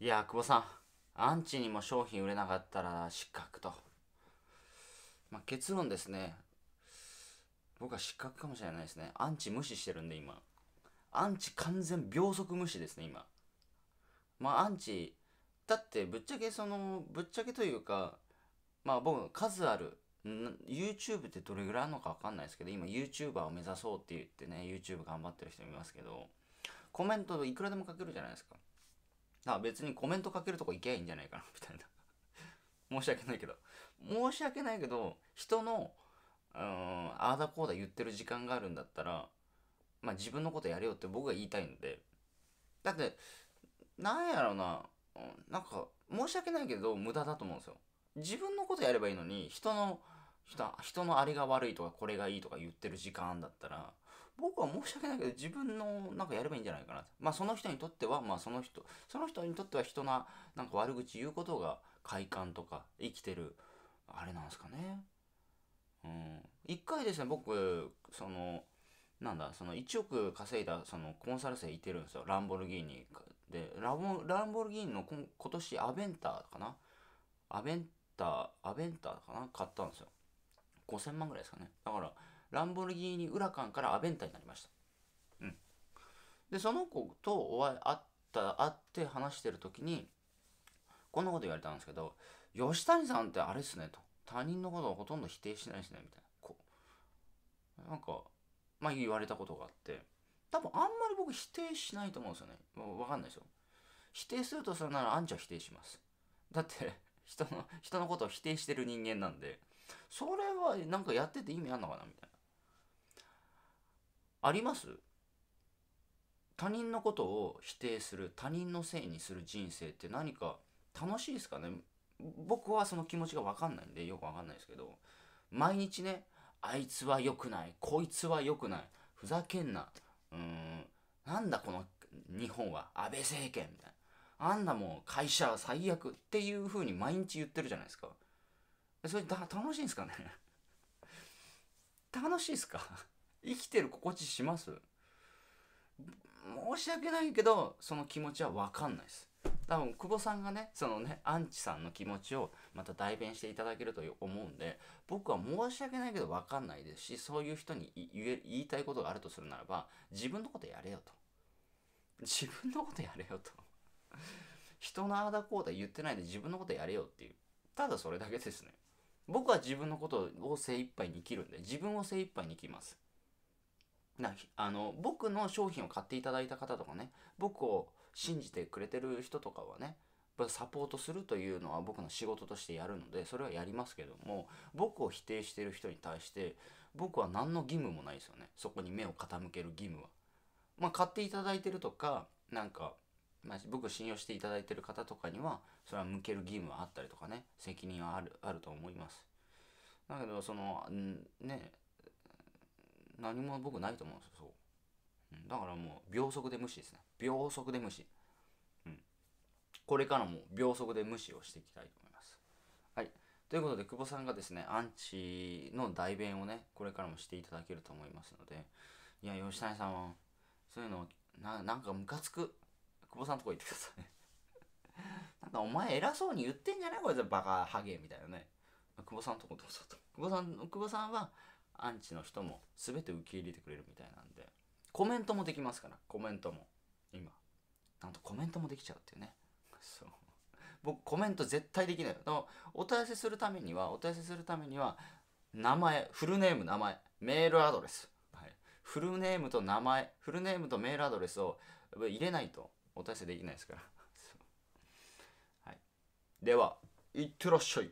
いや久保さんアンチにも商品売れなかったら失格と、まあ、結論ですね僕は失格かもしれないですねアンチ無視してるんで今アンチ完全秒速無視ですね今まあアンチだってぶっちゃけそのぶっちゃけというかまあ僕数ある YouTube ってどれぐらいあるのか分かんないですけど今 YouTuber を目指そうって言ってね YouTube 頑張ってる人いますけどコメントいくらでも書けるじゃないですかあ、別にコメントかけるとこ行けばいいんじゃないかな、みたいな。申し訳ないけど。申し訳ないけど、人の、うん、ああだこうだ言ってる時間があるんだったら、まあ自分のことやれよって僕が言いたいので。だって、なんやろうな、なんか、申し訳ないけど無駄だと思うんですよ。自分のことやればいいのに、人の、人人のあれが悪いとかこれがいいとか言ってる時間だったら、僕は申し訳ないけど自分のなんかやればいいんじゃないかなまあその人にとってはまあその人その人にとっては人のなんか悪口言うことが快感とか生きてるあれなんですかねうん一回ですね僕そのなんだその1億稼いだそのコンサル生いてるんですよランボルギーニでラボランボルギーニの今年アベンターかなアベンターアベンターかな買ったんですよ5000万ぐらいですかねだからランボルギーニ・ウラカンからアベンタになりました。うん。で、その子とお会い、会った、会って話してる時に、こんなこと言われたんですけど、吉谷さんってあれっすねと。他人のことをほとんど否定しないですね、みたいな。こう。なんか、まあ言われたことがあって、多分あんまり僕否定しないと思うんですよね。わかんないですよ。否定するとそれならアンチは否定します。だって、人の、人のことを否定してる人間なんで、それはなんかやってて意味あんのかなみたいな。あります他人のことを否定する他人のせいにする人生って何か楽しいですかね僕はその気持ちが分かんないんでよく分かんないですけど毎日ねあいつは良くないこいつは良くないふざけんなうーんなんだこの日本は安倍政権みたいなあんなもう会社は最悪っていう風に毎日言ってるじゃないですかそれだ楽しいんですかね楽しいですか生きてる心地します申し訳ないけどその気持ちは分かんないです多分久保さんがねそのねアンチさんの気持ちをまた代弁していただけると思うんで僕は申し訳ないけど分かんないですしそういう人に言いたいことがあるとするならば自分のことやれよと自分のことやれよと人のあだこうだ言ってないで自分のことやれよっていうただそれだけですね僕は自分のことを精一杯に生きるんで自分を精一杯に生きますなあの僕の商品を買っていただいた方とかね僕を信じてくれてる人とかはねサポートするというのは僕の仕事としてやるのでそれはやりますけども僕を否定してる人に対して僕は何の義務もないですよねそこに目を傾ける義務は。まあ、買っていただいてるとかなんか、まあ、僕信用していただいてる方とかにはそれは向ける義務はあったりとかね責任はあるあると思います。だけどそのね何も僕ないと思うんですよそう、だからもう秒速で無視ですね秒速で無視うんこれからも秒速で無視をしていきたいと思いますはいということで久保さんがですねアンチの代弁をねこれからもしていただけると思いますのでいや吉谷さんはそういうのななんかムカつく久保さんのとこ行ってください なんかお前偉そうに言ってんじゃないこいつバカハゲみたいなね久保さんのとこどうぞと久保さん久保さんはアンチの人も全て受け入れてくれるみたいなんでコメントもできますからコメントも今なんとコメントもできちゃうっていうね そう僕コメント絶対できないのお問い合わせするためにはお問い合わせするためには名前フルネーム名前メールアドレス、はい、フルネームと名前フルネームとメールアドレスを入れないとお問い合わせできないですからはい、ではいってらっしゃい